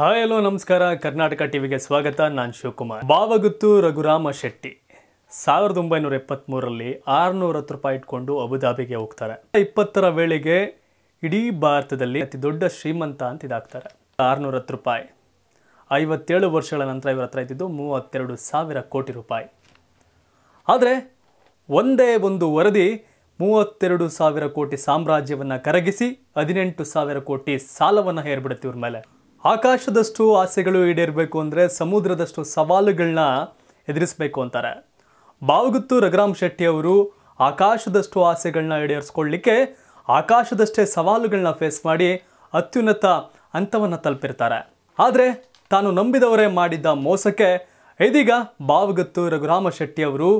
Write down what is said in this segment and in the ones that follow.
hi hello ನಮಸ್ಕಾರ ಕರ್ನಾಟಕ ಟಿವಿಗೆ ಸ್ವಾಗತ ನಾನು ಶಿವಕುಮಾರ್ ಬಾವಗುತ್ತು ರಘುರಾಮ ಶೆಟ್ಟಿ ಸಾವಿರದ ಒಂಬೈನೂರ ಎಪ್ಪತ್ತ್ಮೂರರಲ್ಲಿ ಆರುನೂರ ಹತ್ತು ರೂಪಾಯಿ ಇಟ್ಕೊಂಡು ಅಬುದಾಬಿಗೆ ಹೋಗ್ತಾರೆ ಇಪ್ಪತ್ತರ ವೇಳೆಗೆ ಇಡೀ ಭಾರತದಲ್ಲಿ ಅತಿ ದೊಡ್ಡ ಶ್ರೀಮಂತ ಅಂತ ಇದಾಗ್ತಾರೆ ಆರುನೂರ ಹತ್ತು ರೂಪಾಯಿ ಐವತ್ತೇಳು ವರ್ಷಗಳ ನಂತರ ಇವರ ಹತ್ರ ಇದ್ದಿದ್ದು ಮೂವತ್ತೆರಡು ಸಾವಿರ ಕೋಟಿ ರೂಪಾಯಿ ಆದರೆ ಒಂದೇ ಒಂದು ವರದಿ ಮೂವತ್ತೆರಡು ಸಾವಿರ ಕೋಟಿ ಸಾಮ್ರಾಜ್ಯವನ್ನು ಕರಗಿಸಿ ಹದಿನೆಂಟು ಸಾವಿರ ಕೋಟಿ ಸಾಲವನ್ನು ಹೇರ್ಬಿಡುತ್ತೆ ಇವ್ರ ಮೇಲೆ ಆಕಾಶದಷ್ಟು ಆಸೆಗಳು ಈಡೇರಬೇಕು ಅಂದರೆ ಸಮುದ್ರದಷ್ಟು ಸವಾಲುಗಳನ್ನ ಎದುರಿಸಬೇಕು ಅಂತಾರೆ ಬಾವಗತ್ತು ರಘುರಾಮ್ ಶೆಟ್ಟಿ ಅವರು ಆಕಾಶದಷ್ಟು ಆಸೆಗಳನ್ನ ಈಡೇರಿಸ್ಕೊಳ್ಳಿಕ್ಕೆ ಆಕಾಶದಷ್ಟೇ ಸವಾಲುಗಳನ್ನ ಫೇಸ್ ಮಾಡಿ ಅತ್ಯುನ್ನತ ಹಂತವನ್ನು ತಲುಪಿರ್ತಾರೆ ಆದರೆ ತಾನು ನಂಬಿದವರೇ ಮಾಡಿದ್ದ ಮೋಸಕ್ಕೆ ಇದೀಗ ಬಾವಗತ್ತು ರಘುರಾಮ ಶೆಟ್ಟಿ ಅವರು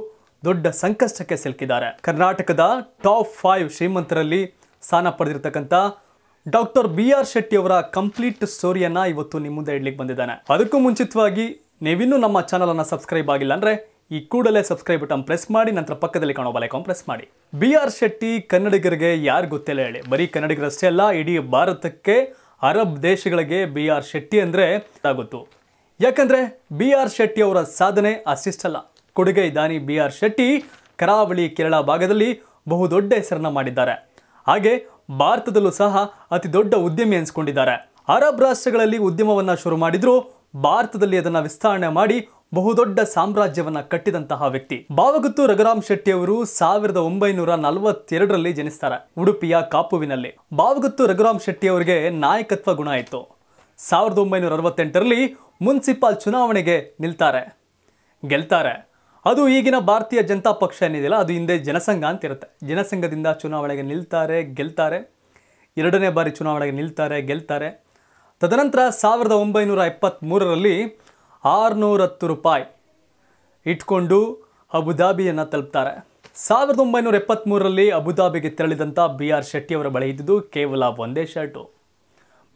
ದೊಡ್ಡ ಸಂಕಷ್ಟಕ್ಕೆ ಸಿಲುಕಿದ್ದಾರೆ ಕರ್ನಾಟಕದ ಟಾಪ್ ಫೈವ್ ಶ್ರೀಮಂತರಲ್ಲಿ ಸ್ಥಾನ ಪಡೆದಿರ್ತಕ್ಕಂಥ ಡಾಕ್ಟರ್ ಬಿ ಆರ್ ಶೆಟ್ಟಿ ಅವರ ಕಂಪ್ಲೀಟ್ ಸ್ಟೋರಿಯನ್ನ ಇವತ್ತು ನಿಮ್ಮ ಮುಂದೆ ಇಡ್ಲಿಕ್ಕೆ ಬಂದಿದ್ದಾನೆ ಅದಕ್ಕೂ ಮುಂಚಿತವಾಗಿ ನೀವಿನ್ನೂ ನಮ್ಮ ಅನ್ನ ಸಬ್ಸ್ಕ್ರೈಬ್ ಆಗಿಲ್ಲ ಅಂದ್ರೆ ಈ ಕೂಡಲೇ ಸಬ್ಸ್ಕ್ರೈಬ್ ಬಟನ್ ಪ್ರೆಸ್ ಮಾಡಿ ನಂತರ ಪಕ್ಕದಲ್ಲಿ ಕಾಣೋ ಬಲೈಕಾನ್ ಪ್ರೆಸ್ ಮಾಡಿ ಬಿ ಆರ್ ಶೆಟ್ಟಿ ಕನ್ನಡಿಗರಿಗೆ ಯಾರು ಗೊತ್ತಿಲ್ಲ ಹೇಳಿ ಬರೀ ಕನ್ನಡಿಗರಷ್ಟೇ ಅಲ್ಲ ಇಡೀ ಭಾರತಕ್ಕೆ ಅರಬ್ ದೇಶಗಳಿಗೆ ಬಿ ಆರ್ ಶೆಟ್ಟಿ ಅಂದ್ರೆ ಗೊತ್ತು ಯಾಕಂದ್ರೆ ಬಿ ಆರ್ ಶೆಟ್ಟಿ ಅವರ ಸಾಧನೆ ಅಷ್ಟಿಷ್ಟಲ್ಲ ಕೊಡುಗೆ ದಾನಿ ಬಿ ಆರ್ ಶೆಟ್ಟಿ ಕರಾವಳಿ ಕೇರಳ ಭಾಗದಲ್ಲಿ ಬಹುದೊಡ್ಡ ಹೆಸರನ್ನ ಮಾಡಿದ್ದಾರೆ ಹಾಗೆ ಭಾರತದಲ್ಲೂ ಸಹ ಅತಿ ದೊಡ್ಡ ಉದ್ಯಮಿ ಅನಿಸ್ಕೊಂಡಿದ್ದಾರೆ ಅರಬ್ ರಾಷ್ಟ್ರಗಳಲ್ಲಿ ಉದ್ಯಮವನ್ನು ಶುರು ಮಾಡಿದ್ರು ಭಾರತದಲ್ಲಿ ಅದನ್ನು ವಿಸ್ತರಣೆ ಮಾಡಿ ಬಹುದೊಡ್ಡ ಸಾಮ್ರಾಜ್ಯವನ್ನ ಕಟ್ಟಿದಂತಹ ವ್ಯಕ್ತಿ ಬಾವಗುತ್ತು ರಘುರಾಮ್ ಶೆಟ್ಟಿ ಅವರು ಸಾವಿರದ ಒಂಬೈನೂರ ನಲವತ್ತೆರಡರಲ್ಲಿ ಜನಿಸ್ತಾರೆ ಉಡುಪಿಯ ಕಾಪುವಿನಲ್ಲಿ ಬಾವಗುತ್ತು ರಘುರಾಮ್ ಶೆಟ್ಟಿ ಅವರಿಗೆ ನಾಯಕತ್ವ ಗುಣ ಇತ್ತು ಸಾವಿರದ ಒಂಬೈನೂರ ಅರವತ್ತೆಂಟರಲ್ಲಿ ಮುನ್ಸಿಪಾಲ್ ಚುನಾವಣೆಗೆ ನಿಲ್ತಾರೆ ಗೆಲ್ತಾರೆ ಅದು ಈಗಿನ ಭಾರತೀಯ ಜನತಾ ಪಕ್ಷ ಏನಿದೆಯಲ್ಲ ಅದು ಹಿಂದೆ ಜನಸಂಘ ಅಂತ ಜನಸಂಘದಿಂದ ಚುನಾವಣೆಗೆ ನಿಲ್ತಾರೆ ಗೆಲ್ತಾರೆ ಎರಡನೇ ಬಾರಿ ಚುನಾವಣೆಗೆ ನಿಲ್ತಾರೆ ಗೆಲ್ತಾರೆ ತದನಂತರ ಸಾವಿರದ ಒಂಬೈನೂರ ಎಪ್ಪತ್ತ್ಮೂರರಲ್ಲಿ ಆರುನೂರತ್ತು ರೂಪಾಯಿ ಇಟ್ಕೊಂಡು ಅಬುದಾಬಿಯನ್ನು ತಲುಪ್ತಾರೆ ಸಾವಿರದ ಒಂಬೈನೂರ ಎಪ್ಪತ್ತ್ಮೂರರಲ್ಲಿ ಅಬುದಾಬಿಗೆ ತೆರಳಿದಂಥ ಬಿ ಆರ್ ಶೆಟ್ಟಿಯವರ ಬಳಿ ಇದ್ದಿದ್ದು ಕೇವಲ ಒಂದೇ ಶರ್ಟು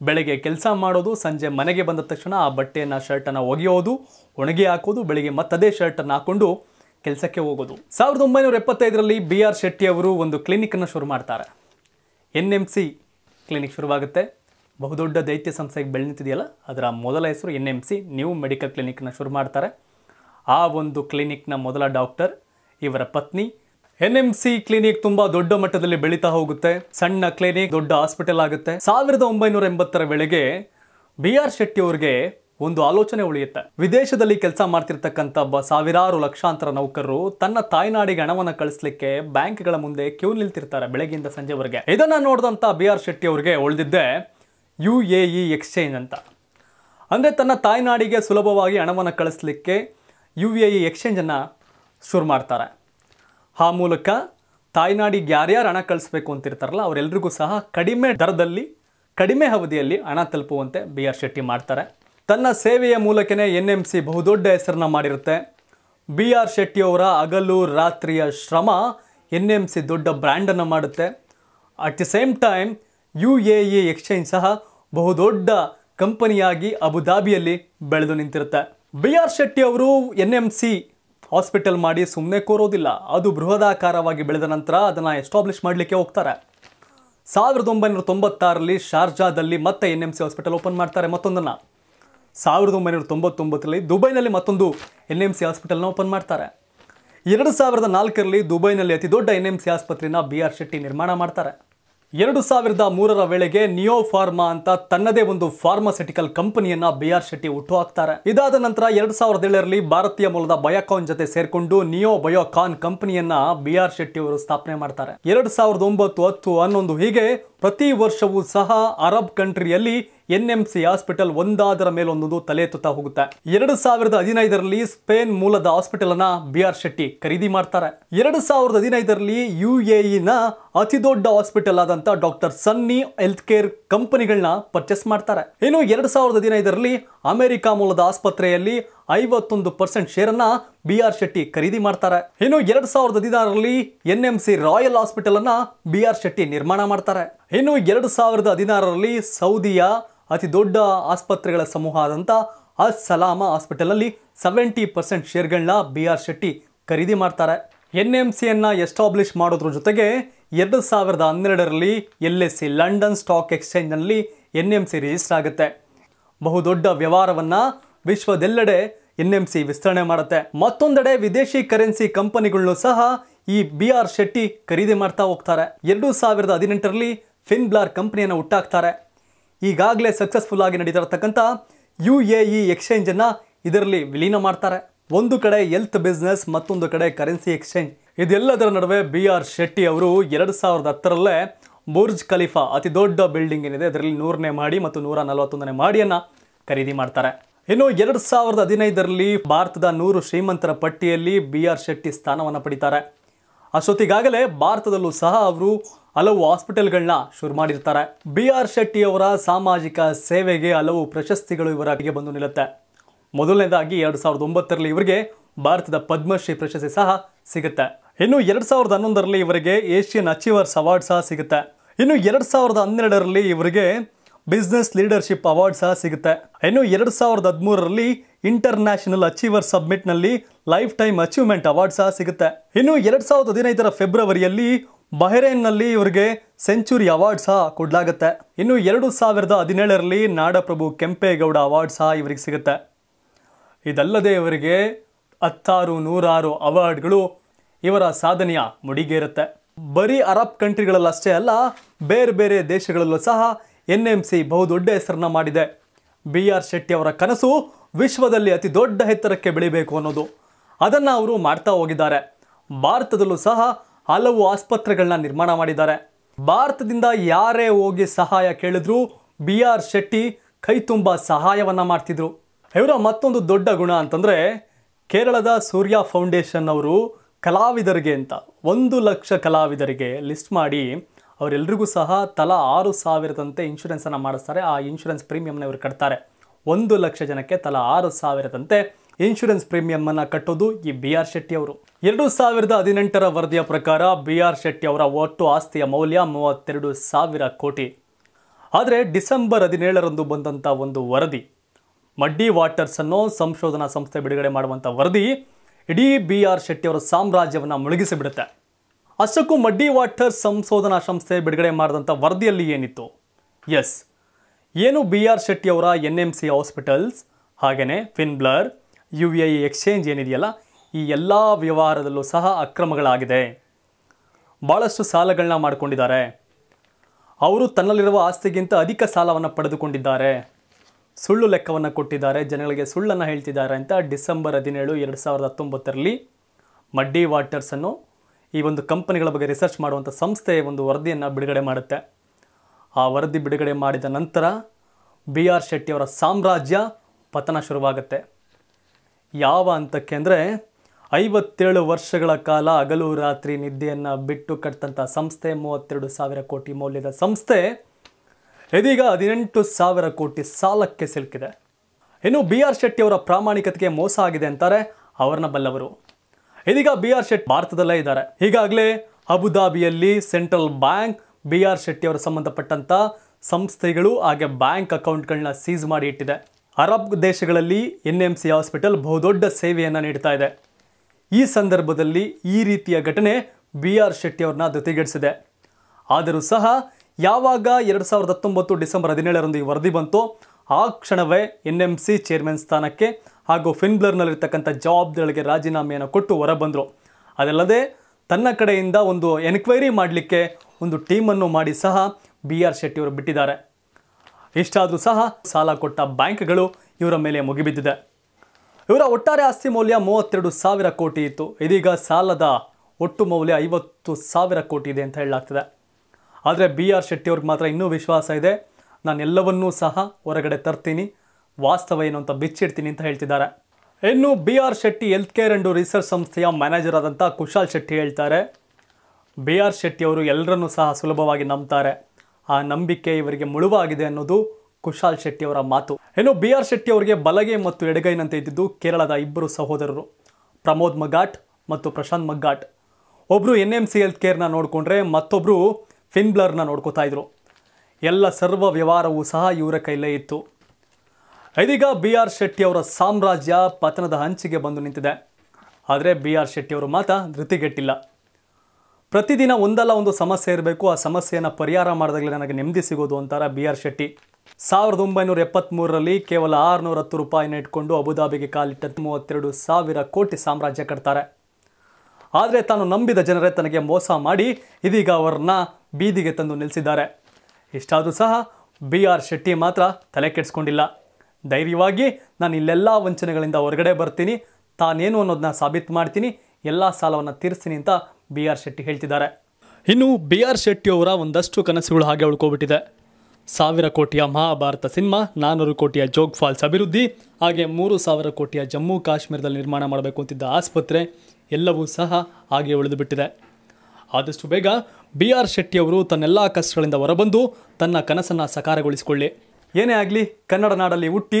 ಬೆಳಗ್ಗೆ ಕೆಲಸ ಮಾಡೋದು ಸಂಜೆ ಮನೆಗೆ ಬಂದ ತಕ್ಷಣ ಆ ಬಟ್ಟೆಯನ್ನು ಶರ್ಟನ್ನು ಒಗೆಯೋದು ಒಣಗಿ ಹಾಕೋದು ಬೆಳಗ್ಗೆ ಮತ್ತದೇ ಶರ್ಟನ್ನು ಹಾಕ್ಕೊಂಡು ಕೆಲಸಕ್ಕೆ ಹೋಗೋದು ಸಾವಿರದ ಒಂಬೈನೂರ ಎಪ್ಪತ್ತೈದರಲ್ಲಿ ಬಿ ಆರ್ ಶೆಟ್ಟಿ ಅವರು ಒಂದು ಕ್ಲಿನಿಕನ್ನು ಶುರು ಮಾಡ್ತಾರೆ ಎನ್ ಎಮ್ ಸಿ ಕ್ಲಿನಿಕ್ ಶುರುವಾಗುತ್ತೆ ಬಹುದೊಡ್ಡ ದೈತ್ಯ ಸಂಸ್ಥೆಗೆ ಬೆಳೆಯುತ್ತಿದೆಯಲ್ಲ ಅದರ ಮೊದಲ ಹೆಸರು N M C new medical ಕ್ಲಿನಿಕ್ನ ಶುರು ಮಾಡ್ತಾರೆ ಆ ಒಂದು ಕ್ಲಿನಿಕ್ನ ಮೊದಲ ಡಾಕ್ಟರ್ ಇವರ ಪತ್ನಿ ಎನ್ ಎಂ ಸಿ ಕ್ಲಿನಿಕ್ ತುಂಬಾ ದೊಡ್ಡ ಮಟ್ಟದಲ್ಲಿ ಬೆಳೀತಾ ಹೋಗುತ್ತೆ ಸಣ್ಣ ಕ್ಲಿನಿಕ್ ದೊಡ್ಡ ಹಾಸ್ಪಿಟಲ್ ಆಗುತ್ತೆ ಸಾವಿರದ ಒಂಬೈನೂರ ಎಂಬತ್ತರ ವೇಳೆಗೆ ಬಿ ಆರ್ ಶೆಟ್ಟಿ ಅವರಿಗೆ ಒಂದು ಆಲೋಚನೆ ಉಳಿಯುತ್ತೆ ವಿದೇಶದಲ್ಲಿ ಕೆಲಸ ಮಾಡ್ತಿರ್ತಕ್ಕಂಥ ಒಬ್ಬ ಸಾವಿರಾರು ಲಕ್ಷಾಂತರ ನೌಕರರು ತನ್ನ ತಾಯ್ನಾಡಿಗೆ ಹಣವನ್ನು ಕಳಿಸ್ಲಿಕ್ಕೆ ಬ್ಯಾಂಕ್ಗಳ ಮುಂದೆ ಕ್ಯೂ ನಿಲ್ತಿರ್ತಾರೆ ಬೆಳಗ್ಗೆಯಿಂದ ಸಂಜೆವರೆಗೆ ಇದನ್ನ ನೋಡಿದಂತ ಬಿ ಆರ್ ಶೆಟ್ಟಿ ಅವರಿಗೆ ಉಳಿದಿದ್ದೆ ಯು ಎ ಇ ಎಕ್ಸ್ಚೇಂಜ್ ಅಂತ ಅಂದರೆ ತನ್ನ ತಾಯ್ನಾಡಿಗೆ ಸುಲಭವಾಗಿ ಹಣವನ್ನು ಕಳಿಸ್ಲಿಕ್ಕೆ ಯು ಎ ಇ ಎಕ್ಸ್ಚೇಂಜನ್ನು ಶುರು ಮಾಡ್ತಾರೆ ಆ ಮೂಲಕ ತಾಯ್ನಾಡಿಗೆ ಯಾರ್ಯಾರು ಹಣ ಕಳಿಸ್ಬೇಕು ಅಂತಿರ್ತಾರಲ್ಲ ಅವರೆಲ್ಲರಿಗೂ ಸಹ ಕಡಿಮೆ ದರದಲ್ಲಿ ಕಡಿಮೆ ಅವಧಿಯಲ್ಲಿ ಹಣ ತಲುಪುವಂತೆ ಬಿ ಆರ್ ಶೆಟ್ಟಿ ಮಾಡ್ತಾರೆ ತನ್ನ ಸೇವೆಯ ಮೂಲಕನೇ ಎನ್ ಎಂ ಸಿ ಬಹುದೊಡ್ಡ ಹೆಸರನ್ನ ಮಾಡಿರುತ್ತೆ ಬಿ ಆರ್ ಶೆಟ್ಟಿಯವರ ಹಗಲು ರಾತ್ರಿಯ ಶ್ರಮ ಎನ್ ಎಂ ಸಿ ದೊಡ್ಡ ಬ್ರ್ಯಾಂಡನ್ನು ಮಾಡುತ್ತೆ at the same time U A A exchange ಸಹ ಬಹುದೊಡ್ಡ ಕಂಪನಿಯಾಗಿ ಅಬುದಾಬಿಯಲ್ಲಿ ಬೆಳೆದು ನಿಂತಿರುತ್ತೆ ಬಿ ಆರ್ ಶೆಟ್ಟಿ ಅವರು ಎನ್ ಎಂ ಸಿ ಹಾಸ್ಪಿಟಲ್ ಮಾಡಿ ಸುಮ್ಮನೆ ಕೋರೋದಿಲ್ಲ ಅದು ಬೃಹದಾಕಾರವಾಗಿ ಬೆಳೆದ ನಂತರ ಅದನ್ನು ಎಸ್ಟಾಬ್ಲಿಷ್ ಮಾಡಲಿಕ್ಕೆ ಹೋಗ್ತಾರೆ ಸಾವಿರದ ಒಂಬೈನೂರ ತೊಂಬತ್ತಾರರಲ್ಲಿ ಶಾರ್ಜಾದಲ್ಲಿ ಮತ್ತೆ N M C hospital open ಮಾಡ್ತಾರೆ ಮತ್ತೊಂದನ್ನು ಸಾವಿರದ ಒಂಬೈನೂರ ತೊಂಬತ್ತೊಂಬತ್ತರಲ್ಲಿ ದುಬೈನಲ್ಲಿ ಮತ್ತೊಂದು ಎನ್ ಎಮ್ ಸಿ ಹಾಸ್ಪಿಟಲ್ನ ಓಪನ್ ಮಾಡ್ತಾರೆ ಎರಡು ಸಾವಿರದ ನಾಲ್ಕರಲ್ಲಿ ದುಬೈನಲ್ಲಿ ಅತಿ ದೊಡ್ಡ ಎನ್ ಎಮ್ ಸಿ ಆಸ್ಪತ್ರೆನ ಬಿ ಆರ್ ಶೆಟ್ಟಿ ನಿರ್ಮಾಣ ಮಾಡ್ತಾರೆ ಎರಡು ಸಾವಿರದ ಮೂರರ ವೇಳೆಗೆ ನಿಯೋ ಫಾರ್ಮಾ ಅಂತ ತನ್ನದೇ ಒಂದು ಫಾರ್ಮಾಸ್ಯೂಟಿಕಲ್ ಕಂಪನಿಯನ್ನ ಬಿ ಆರ್ ಶೆಟ್ಟಿ ಹುಟ್ಟು ಹಾಕ್ತಾರೆ ಇದಾದ ನಂತರ ಎರಡ್ ಸಾವಿರದ ಏಳರಲ್ಲಿ ಭಾರತೀಯ ಮೂಲದ ಬಯೋಕಾನ್ ಜೊತೆ ಸೇರ್ಕೊಂಡು ನಿಯೋ ಬಯೋಕಾನ್ ಕಂಪನಿಯನ್ನ ಬಿ ಆರ್ ಶೆಟ್ಟಿ ಅವರು ಸ್ಥಾಪನೆ ಮಾಡ್ತಾರೆ ಎರಡ್ ಸಾವಿರದ ಒಂಬತ್ತು ಹತ್ತು ಹನ್ನೊಂದು ಹೀಗೆ ಪ್ರತಿ ವರ್ಷವೂ ಸಹ ಅರಬ್ ಕಂಟ್ರಿಯಲ್ಲಿ ಎನ್ ಎಂ ಸಿ ಹಾಸ್ಪಿಟಲ್ ಒಂದಾದರ ಮೇಲೊಂದೊಂದು ತಲೆ ಎತ್ತುತ್ತಾ ಹೋಗುತ್ತೆ ಎರಡು ಸಾವಿರದ ಹದಿನೈದರಲ್ಲಿ ಸ್ಪೇನ್ ಮೂಲದ ಹಾಸ್ಪಿಟಲ್ ಅನ್ನ ಬಿ ಆರ್ ಶೆಟ್ಟಿ ಖರೀದಿ ಮಾಡ್ತಾರೆ ಎರಡು ಸಾವಿರದ ಹದಿನೈದರಲ್ಲಿ ಯು ಎ ಇನ ಅತಿ ದೊಡ್ಡ ಹಾಸ್ಪಿಟಲ್ ಆದಂತ ಡಾಕ್ಟರ್ ಸನ್ನಿ ಹೆಲ್ತ್ ಕೇರ್ ಕಂಪನಿಗಳನ್ನ ಪರ್ಚೇಸ್ ಮಾಡ್ತಾರೆ ಇನ್ನು ಎರಡು ಸಾವಿರದ ಹದಿನೈದರಲ್ಲಿ ಅಮೆರಿಕ ಮೂಲದ ಆಸ್ಪತ್ರೆಯಲ್ಲಿ ಐವತ್ತೊಂದು ಪರ್ಸೆಂಟ್ ಶೇರನ್ನು ಬಿ ಆರ್ ಶೆಟ್ಟಿ ಖರೀದಿ ಮಾಡ್ತಾರೆ ಇನ್ನು ಎರಡ್ ಸಾವಿರದ ಹದಿನಾರರಲ್ಲಿ N M C royal hospital ಅನ್ನ ಬಿ ಆರ್ ಶೆಟ್ಟಿ ನಿರ್ಮಾಣ ಮಾಡ್ತಾರೆ ಇನ್ನು ಎರಡು ಸಾವಿರದ ಹದಿನಾರರಲ್ಲಿ ಸೌದಿಯ ಅತಿ ದೊಡ್ಡ ಆಸ್ಪತ್ರೆಗಳ ಸಮೂಹ ಆದಂತ ಅಸ್ ಹಾಸ್ಪಿಟಲ್ ಅಲ್ಲಿ ಸೆವೆಂಟಿ ಪರ್ಸೆಂಟ್ ಶೇರ್ಗಳನ್ನ ಬಿ ಆರ್ ಶೆಟ್ಟಿ ಖರೀದಿ ಮಾಡ್ತಾರೆ ಎನ್ ಸಿ ಅನ್ನ ಎಸ್ಟಾಬ್ಲಿಷ್ ಮಾಡೋದ್ರ ಜೊತೆಗೆ ಎರಡು ಸಾವಿರದ ಹನ್ನೆರಡರಲ್ಲಿ L S C London stock ನಲ್ಲಿ ಎನ್ ಎಂ ಸಿ ರಿಜಿಸ್ಟರ್ ಆಗುತ್ತೆ ಬಹುದೊಡ್ಡ ವ್ಯವಹಾರವನ್ನ ವಿಶ್ವದೆಲ್ಲೆಡೆ ಎನ್ ಎಂ ಸಿ ವಿಸ್ತರಣೆ ಮಾಡುತ್ತೆ ಮತ್ತೊಂದೆಡೆ ವಿದೇಶಿ ಕರೆನ್ಸಿ ಕಂಪನಿಗಳನ್ನು ಸಹ ಈ ಬಿ ಆರ್ ಶೆಟ್ಟಿ ಖರೀದಿ ಮಾಡ್ತಾ ಹೋಗ್ತಾರೆ ಎರಡು ಸಾವಿರದ ಹದಿನೆಂಟರಲ್ಲಿ ಫಿನ್ ಬ್ಲಾರ್ ಕಂಪ್ನಿಯನ್ನು ಹುಟ್ಟಾಕ್ತಾರೆ ಈಗಾಗಲೇ ಸಕ್ಸಸ್ಫುಲ್ ಆಗಿ ನಡೀತಾ ಇರತಕ್ಕಂಥ ಯು ಎ ಇ ಎಕ್ಸ್ಚೇಂಜನ್ನು ಇದರಲ್ಲಿ ವಿಲೀನ ಮಾಡ್ತಾರೆ ಒಂದು ಕಡೆ ಎಲ್ತ್ ಬಿಸ್ನೆಸ್ ಮತ್ತೊಂದು ಕಡೆ ಕರೆನ್ಸಿ ಎಕ್ಸ್ಚೇಂಜ್ ಇದೆಲ್ಲದರ ನಡುವೆ ಬಿ ಆರ್ ಶೆಟ್ಟಿ ಅವರು ಎರಡು ಸಾವಿರದ ಹತ್ತರಲ್ಲೇ ಬುರ್ಜ್ ಖಲೀಫಾ ಅತಿ ದೊಡ್ಡ ಬಿಲ್ಡಿಂಗ್ ಏನಿದೆ ಅದರಲ್ಲಿ ನೂರನೇ ಮಾಡಿ ಮತ್ತು ನೂರ ನಲವತ್ತೊಂದನೇ ಮಾಡಿಯನ್ನು ಖರೀದಿ ಮಾಡ್ತಾರೆ ಇನ್ನು ಎರಡು ಸಾವಿರದ ಹದಿನೈದರಲ್ಲಿ ಭಾರತದ ನೂರು ಶ್ರೀಮಂತರ ಪಟ್ಟಿಯಲ್ಲಿ ಬಿ ಆರ್ ಶೆಟ್ಟಿ ಸ್ಥಾನವನ್ನು ಪಡಿತಾರೆ ಅಷ್ಟೊತ್ತಿಗಾಗಲೇ ಭಾರತದಲ್ಲೂ ಸಹ ಅವರು ಹಲವು ಹಾಸ್ಪಿಟಲ್ಗಳನ್ನ ಶುರು ಮಾಡಿರ್ತಾರೆ ಬಿ ಆರ್ ಶೆಟ್ಟಿಯವರ ಸಾಮಾಜಿಕ ಸೇವೆಗೆ ಹಲವು ಪ್ರಶಸ್ತಿಗಳು ಇವರ ಅಡಿಗೆ ಬಂದು ನಿಲ್ಲುತ್ತೆ ಮೊದಲನೇದಾಗಿ ಎರಡು ಸಾವಿರದ ಒಂಬತ್ತರಲ್ಲಿ ಇವರಿಗೆ ಭಾರತದ ಪದ್ಮಶ್ರೀ ಪ್ರಶಸ್ತಿ ಸಹ ಸಿಗುತ್ತೆ ಇನ್ನು ಎರಡು ಸಾವಿರದ ಹನ್ನೊಂದರಲ್ಲಿ ಇವರಿಗೆ ಏಷ್ಯನ್ ಅಚೀವರ್ಸ್ ಅವಾರ್ಡ್ ಸಹ ಸಿಗುತ್ತೆ ಇನ್ನು ಎರಡು ಸಾವಿರದ ಹನ್ನೆರಡರಲ್ಲಿ ಇವರಿಗೆ ಬಿಸ್ನೆಸ್ ಲೀಡರ್ಶಿಪ್ ಅವಾರ್ಡ್ ಸಹ ಸಿಗುತ್ತೆ ಇನ್ನು ಎರಡು ಸಾವಿರದ ಹದಿಮೂರರಲ್ಲಿ ಇಂಟರ್ನ್ಯಾಷನಲ್ ಅಚೀವರ್ ಸಬ್ಮಿಟ್ನಲ್ಲಿ ಲೈಫ್ ಟೈಮ್ ಅಚೀವ್ಮೆಂಟ್ ಅವಾರ್ಡ್ ಸಹ ಸಿಗುತ್ತೆ ಇನ್ನು ಎರಡು ಸಾವಿರದ ಹದಿನೈದರ ಫೆಬ್ರವರಿಯಲ್ಲಿ ಬಹರೇನ್ನಲ್ಲಿ ಇವರಿಗೆ ಸೆಂಚುರಿ ಅವಾರ್ಡ್ ಸಹ ಕೊಡಲಾಗುತ್ತೆ ಇನ್ನು ಎರಡು ಸಾವಿರದ ಹದಿನೇಳರಲ್ಲಿ ನಾಡಪ್ರಭು ಕೆಂಪೇಗೌಡ ಅವಾರ್ಡ್ ಸಹ ಇವರಿಗೆ ಸಿಗುತ್ತೆ ಇದಲ್ಲದೆ ಇವರಿಗೆ ಹತ್ತಾರು ನೂರಾರು ಅವಾರ್ಡ್ಗಳು ಇವರ ಸಾಧನೆಯ ಮುಡಿಗೇರುತ್ತೆ ಬರೀ ಅರಬ್ ಕಂಟ್ರಿಗಳಲ್ಲಷ್ಟೇ ಅಲ್ಲ ಬೇರೆ ಬೇರೆ ದೇಶಗಳಲ್ಲೂ ಸಹ ಎನ್ ಎಂ ಸಿ ಬಹುದೊಡ್ಡ ಹೆಸರನ್ನ ಮಾಡಿದೆ ಬಿ ಆರ್ ಶೆಟ್ಟಿ ಅವರ ಕನಸು ವಿಶ್ವದಲ್ಲಿ ಅತಿ ದೊಡ್ಡ ಎತ್ತರಕ್ಕೆ ಬೆಳಿಬೇಕು ಅನ್ನೋದು ಅದನ್ನು ಅವರು ಮಾಡ್ತಾ ಹೋಗಿದ್ದಾರೆ ಭಾರತದಲ್ಲೂ ಸಹ ಹಲವು ಆಸ್ಪತ್ರೆಗಳನ್ನ ನಿರ್ಮಾಣ ಮಾಡಿದ್ದಾರೆ ಭಾರತದಿಂದ ಯಾರೇ ಹೋಗಿ ಸಹಾಯ ಕೇಳಿದ್ರು ಬಿ ಆರ್ ಶೆಟ್ಟಿ ಕೈ ತುಂಬ ಸಹಾಯವನ್ನು ಮಾಡ್ತಿದ್ರು ಇವರ ಮತ್ತೊಂದು ದೊಡ್ಡ ಗುಣ ಅಂತಂದರೆ ಕೇರಳದ ಸೂರ್ಯ ಫೌಂಡೇಶನ್ ಅವರು ಕಲಾವಿದರಿಗೆ ಅಂತ ಒಂದು ಲಕ್ಷ ಕಲಾವಿದರಿಗೆ ಲಿಸ್ಟ್ ಮಾಡಿ ಅವರೆಲ್ಲರಿಗೂ ಸಹ ತಲಾ ಆರು ಸಾವಿರದಂತೆ ಇನ್ಶೂರೆನ್ಸನ್ನು ಮಾಡಿಸ್ತಾರೆ ಆ ಇನ್ಶೂರೆನ್ಸ್ ಪ್ರೀಮಿಯಂನ ಇವರು ಕಟ್ತಾರೆ ಒಂದು ಲಕ್ಷ ಜನಕ್ಕೆ ತಲಾ ಆರು ಸಾವಿರದಂತೆ ಇನ್ಶೂರೆನ್ಸ್ ಪ್ರೀಮಿಯಂ ಕಟ್ಟೋದು ಈ ಬಿ ಆರ್ ಶೆಟ್ಟಿ ಅವರು ಎರಡು ಸಾವಿರದ ಹದಿನೆಂಟರ ವರದಿಯ ಪ್ರಕಾರ ಬಿ ಆರ್ ಶೆಟ್ಟಿ ಅವರ ಒಟ್ಟು ಆಸ್ತಿಯ ಮೌಲ್ಯ ಮೂವತ್ತೆರಡು ಸಾವಿರ ಕೋಟಿ ಆದರೆ ಡಿಸೆಂಬರ್ ಹದಿನೇಳರಂದು ಬಂದಂಥ ಒಂದು ವರದಿ ಮಡ್ಡಿ ವಾಟರ್ಸ್ ಸಂಶೋಧನಾ ಸಂಸ್ಥೆ ಬಿಡುಗಡೆ ಮಾಡುವಂಥ ವರದಿ ಇಡೀ ಬಿ ಆರ್ ಶೆಟ್ಟಿ ಅವರ ಸಾಮ್ರಾಜ್ಯವನ್ನು ಮುಳುಗಿಸಿಬಿಡುತ್ತೆ ಅಷ್ಟಕ್ಕೂ ಮಡ್ಡಿ ವಾಟರ್ ಸಂಶೋಧನಾ ಸಂಸ್ಥೆ ಬಿಡುಗಡೆ ಮಾಡಿದಂಥ ವರದಿಯಲ್ಲಿ ಏನಿತ್ತು ಎಸ್ ಏನು ಬಿ ಆರ್ ಶೆಟ್ಟಿ ಅವರ ಎನ್ ಎಮ್ ಸಿ ಹಾಸ್ಪಿಟಲ್ಸ್ ಹಾಗೆಯೇ Finablr U V I exchange ಏನಿದೆಯಲ್ಲ ಈ ಎಲ್ಲ ವ್ಯವಹಾರದಲ್ಲೂ ಸಹ ಅಕ್ರಮಗಳಾಗಿದೆ ಭಾಳಷ್ಟು ಸಾಲಗಳನ್ನ ಮಾಡಿಕೊಂಡಿದ್ದಾರೆ ಅವರು ತನ್ನಲ್ಲಿರುವ ಆಸ್ತಿಗಿಂತ ಅಧಿಕ ಸಾಲವನ್ನು ಪಡೆದುಕೊಂಡಿದ್ದಾರೆ ಸುಳ್ಳು ಲೆಕ್ಕವನ್ನು ಕೊಟ್ಟಿದ್ದಾರೆ ಜನಗಳಿಗೆ ಸುಳ್ಳನ್ನು ಹೇಳ್ತಿದ್ದಾರೆ ಅಂತ ಡಿಸೆಂಬರ್ ಹದಿನೇಳು ಎರಡು ಸಾವಿರದ ಹತ್ತೊಂಬತ್ತರಲ್ಲಿ ಮಡ್ಡಿ ವಾಟರ್ಸನ್ನು ಈ ಒಂದು ಕಂಪನಿಗಳ ಬಗ್ಗೆ ರಿಸರ್ಚ್ ಮಾಡುವಂಥ ಸಂಸ್ಥೆ ಒಂದು ವರದಿಯನ್ನು ಬಿಡುಗಡೆ ಮಾಡುತ್ತೆ ಆ ವರದಿ ಬಿಡುಗಡೆ ಮಾಡಿದ ನಂತರ ಬಿ ಆರ್ ಶೆಟ್ಟಿಯವರ ಸಾಮ್ರಾಜ್ಯ ಪತನ ಶುರುವಾಗುತ್ತೆ ಯಾವ ಹಂತಕ್ಕೆ ಅಂದರೆ ಐವತ್ತೇಳು ವರ್ಷಗಳ ಕಾಲ ಹಗಲು ರಾತ್ರಿ ನಿದ್ದೆಯನ್ನು ಬಿಟ್ಟು ಕಟ್ಟಿದಂಥ ಸಂಸ್ಥೆ ಮೂವತ್ತೆರಡು ಸಾವಿರ ಕೋಟಿ ಮೌಲ್ಯದ ಸಂಸ್ಥೆ ಇದೀಗ ಹದಿನೆಂಟು ಸಾವಿರ ಕೋಟಿ ಸಾಲಕ್ಕೆ ಸಿಲುಕಿದೆ ಇನ್ನು ಬಿ ಆರ್ ಶೆಟ್ಟಿಯವರ ಪ್ರಾಮಾಣಿಕತೆಗೆ ಮೋಸ ಆಗಿದೆ ಅಂತಾರೆ ಅವರನ್ನ ಬಲ್ಲವರು ಇದೀಗ ಬಿ ಆರ್ ಶೆಟ್ಟಿ ಭಾರತದಲ್ಲೇ ಇದ್ದಾರೆ ಈಗಾಗಲೇ ಅಬುದಾಬಿಯಲ್ಲಿ central bank B R Shetty ಅವರ ಸಂಬಂಧಪಟ್ಟಂತ ಸಂಸ್ಥೆಗಳು ಹಾಗೆ ಬ್ಯಾಂಕ್ ಅಕೌಂಟ್ಗಳನ್ನ ಸೀಸ್ ಮಾಡಿ ಇಟ್ಟಿದೆ ಅರಬ್ ದೇಶಗಳಲ್ಲಿ ಎನ್ ಎಮ್ ಸಿ ಹಾಸ್ಪಿಟಲ್ ಬಹುದೊಡ್ಡ ಸೇವೆಯನ್ನು ನೀಡ್ತಾ ಇದೆ ಈ ಸಂದರ್ಭದಲ್ಲಿ ಈ ರೀತಿಯ ಘಟನೆ ಬಿ ಆರ್ ಶೆಟ್ಟಿ ಅವ್ರನ್ನ ದೃತಿಗೆಡಿಸಿದೆ ಆದರೂ ಸಹ ಯಾವಾಗ ಎರಡು ಸಾವಿರದ ಹತ್ತೊಂಬತ್ತು ಡಿಸೆಂಬರ್ ಹದಿನೇಳರಂದು ಈ ವರದಿ ಬಂತು ಆ ಕ್ಷಣವೇ ಎನ್ ಎಂ ಸಿ ಚೇರ್ಮನ್ ಸ್ಥಾನಕ್ಕೆ ಹಾಗೂ ಫಿನ್ಬ್ಲರ್ನಲ್ಲಿರ್ತಕ್ಕಂಥ ಜವಾಬ್ದಾರಿಗಳಿಗೆ ರಾಜೀನಾಮೆಯನ್ನು ಕೊಟ್ಟು ಹೊರಬಂದರು ಅದಲ್ಲದೆ ತನ್ನ ಕಡೆಯಿಂದ ಒಂದು ಎನ್ಕ್ವೈರಿ ಮಾಡಲಿಕ್ಕೆ ಒಂದು ಟೀಮನ್ನು ಮಾಡಿ ಸಹ ಬಿ ಆರ್ ಶೆಟ್ಟಿಯವರು ಬಿಟ್ಟಿದ್ದಾರೆ ಇಷ್ಟಾದರೂ ಸಹ ಸಾಲ ಕೊಟ್ಟ ಬ್ಯಾಂಕ್ಗಳು ಇವರ ಮೇಲೆ ಮುಗಿಬಿದ್ದಿದೆ ಇವರ ಒಟ್ಟಾರೆ ಆಸ್ತಿ ಮೌಲ್ಯ ಮೂವತ್ತೆರಡು ಸಾವಿರ ಕೋಟಿ ಇತ್ತು ಇದೀಗ ಸಾಲದ ಒಟ್ಟು ಮೌಲ್ಯ ಐವತ್ತು ಸಾವಿರ ಕೋಟಿ ಇದೆ ಅಂತ ಹೇಳಲಾಗ್ತದೆ ಆದರೆ ಬಿ ಆರ್ ಶೆಟ್ಟಿಯವ್ರಿಗೆ ಮಾತ್ರ ಇನ್ನೂ ವಿಶ್ವಾಸ ಇದೆ ನಾನು ಎಲ್ಲವನ್ನೂ ಸಹ ಹೊರಗಡೆ ತರ್ತೀನಿ ವಾಸ್ತವ ಏನು ಅಂತ ಬಿಚ್ಚಿಡ್ತೀನಿ ಅಂತ ಹೇಳ್ತಿದ್ದಾರೆ ಇನ್ನು B R Shetty health care and research ಸಂಸ್ಥೆಯ ಮ್ಯಾನೇಜರ್ ಆದಂಥ ಕುಶಾಲ್ ಶೆಟ್ಟಿ ಹೇಳ್ತಾರೆ ಬಿ ಆರ್ ಶೆಟ್ಟಿ ಅವರು ಎಲ್ಲರನ್ನೂ ಸಹ ಸುಲಭವಾಗಿ ನಂಬ್ತಾರೆ ಆ ನಂಬಿಕೆ ಇವರಿಗೆ ಮುಳುವಾಗಿದೆ ಅನ್ನೋದು ಕುಶಾಲ್ ಶೆಟ್ಟಿ ಅವರ ಮಾತು ಇನ್ನು ಬಿ ಆರ್ ಶೆಟ್ಟಿ ಅವರಿಗೆ ಬಲಗೆ ಮತ್ತು ಎಡಗೈನಂತೆ ಇದ್ದಿದ್ದು ಕೇರಳದ ಇಬ್ಬರು ಸಹೋದರರು ಪ್ರಮೋದ್ ಮಗ್ಗಾಟ್ ಮತ್ತು ಪ್ರಶಾಂತ್ ಮಗ್ಗಾಟ್ ಒಬ್ಬರು ಎನ್ ಎಮ್ ಸಿ ಹೆಲ್ತ್ ಕೇರ್ನ ನೋಡಿಕೊಂಡ್ರೆ ಮತ್ತೊಬ್ಬರು ಫಿನ್ಬ್ಲರ್ನ ನೋಡ್ಕೋತಾ ಇದ್ರು ಎಲ್ಲ ಸರ್ವ ವ್ಯವಹಾರವೂ ಸಹ ಇವರ ಕೈಲೇ ಇತ್ತು ಇದೀಗ ಬಿ ಆರ್ ಶೆಟ್ಟಿ ಅವರ ಸಾಮ್ರಾಜ್ಯ ಪತನದ ಹಂಚಿಗೆ ಬಂದು ನಿಂತಿದೆ ಆದರೆ ಬಿ ಆರ್ ಅವರು ಮಾತ್ರ ಧೃತಿಗೆಟ್ಟಿಲ್ಲ ಪ್ರತಿದಿನ ಒಂದಲ್ಲ ಒಂದು ಸಮಸ್ಯೆ ಇರಬೇಕು ಆ ಸಮಸ್ಯೆಯನ್ನು ಪರಿಹಾರ ಮಾಡಿದಾಗಲೇ ನನಗೆ ನೆಮ್ಮದಿ ಸಿಗೋದು ಅಂತಾರೆ ಬಿ ಆರ್ ಶೆಟ್ಟಿ ಸಾವಿರದ ಒಂಬೈನೂರ ಎಪ್ಪತ್ತ್ಮೂರರಲ್ಲಿ ಕೇವಲ ಆರುನೂರ ಹತ್ತು ರೂಪಾಯಿನ ಇಟ್ಕೊಂಡು ಅಬುದಾಬಿಗೆ ಕಾಲಿಟ್ಟ ಮೂವತ್ತೆರಡು ಸಾವಿರ ಕೋಟಿ ಸಾಮ್ರಾಜ್ಯ ಕಟ್ತಾರೆ ಆದರೆ ತಾನು ನಂಬಿದ ಜನರೇ ತನಗೆ ಮೋಸ ಮಾಡಿ ಇದೀಗ ಅವರನ್ನ ಬೀದಿಗೆ ತಂದು ನಿಲ್ಲಿಸಿದ್ದಾರೆ ಇಷ್ಟಾದರೂ ಸಹ ಬಿ ಆರ್ ಶೆಟ್ಟಿ ಮಾತ್ರ ತಲೆ ಕೆಡಿಸ್ಕೊಂಡಿಲ್ಲ ಧೈರ್ಯವಾಗಿ ನಾನು ಇಲ್ಲೆಲ್ಲ ವಂಚನೆಗಳಿಂದ ಹೊರಗಡೆ ಬರ್ತೀನಿ ತಾನೇನು ಅನ್ನೋದನ್ನ ಸಾಬೀತು ಮಾಡ್ತೀನಿ ಎಲ್ಲ ಸಾಲವನ್ನು ತೀರಿಸ್ತೀನಿ ಅಂತ ಬಿ ಆರ್ ಶೆಟ್ಟಿ ಹೇಳ್ತಿದ್ದಾರೆ ಇನ್ನು ಬಿ ಆರ್ ಶೆಟ್ಟಿಯವರ ಒಂದಷ್ಟು ಕನಸುಗಳು ಹಾಗೆ ಉಳ್ಕೊಬಿಟ್ಟಿದೆ ಸಾವಿರ ಕೋಟಿಯ ಮಹಾಭಾರತ ಸಿನಿಮಾ ನಾನ್ನೂರು ಕೋಟಿಯ ಜೋಗ್ ಫಾಲ್ಸ್ ಅಭಿವೃದ್ಧಿ ಹಾಗೆ ಮೂರು ಸಾವಿರ ಕೋಟಿಯ ಜಮ್ಮು ಕಾಶ್ಮೀರದಲ್ಲಿ ನಿರ್ಮಾಣ ಮಾಡಬೇಕು ಅಂತಿದ್ದ ಆಸ್ಪತ್ರೆ ಎಲ್ಲವೂ ಸಹ ಹಾಗೆ ಉಳಿದುಬಿಟ್ಟಿದೆ ಆದಷ್ಟು ಬೇಗ ಬಿ ಆರ್ ಶೆಟ್ಟಿಯವರು ತನ್ನೆಲ್ಲ ಕಷ್ಟಗಳಿಂದ ಹೊರಬಂದು ತನ್ನ ಕನಸನ್ನು ಸಕಾರಗೊಳಿಸಿಕೊಳ್ಳಿ ಏನೇ ಆಗಲಿ ಕನ್ನಡ ನಾಡಲ್ಲಿ ಹುಟ್ಟಿ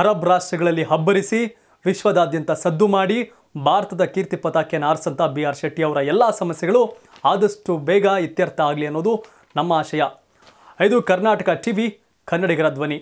ಅರಬ್ ರಾಷ್ಟ್ರಗಳಲ್ಲಿ ಹಬ್ಬರಿಸಿ ವಿಶ್ವದಾದ್ಯಂತ ಸದ್ದು ಮಾಡಿ ಭಾರತದ ಕೀರ್ತಿ ಪತಾಕೆಯನ್ನು ಆರಿಸಂಥ ಬಿ ಆರ್ ಶೆಟ್ಟಿ ಅವರ ಎಲ್ಲ ಸಮಸ್ಯೆಗಳು ಆದಷ್ಟು ಬೇಗ ಇತ್ಯರ್ಥ ಆಗಲಿ ಅನ್ನೋದು ನಮ್ಮ ಆಶಯ ಇದು ಕರ್ನಾಟಕ ಟಿ ವಿ ಕನ್ನಡಿಗರ ಧ್ವನಿ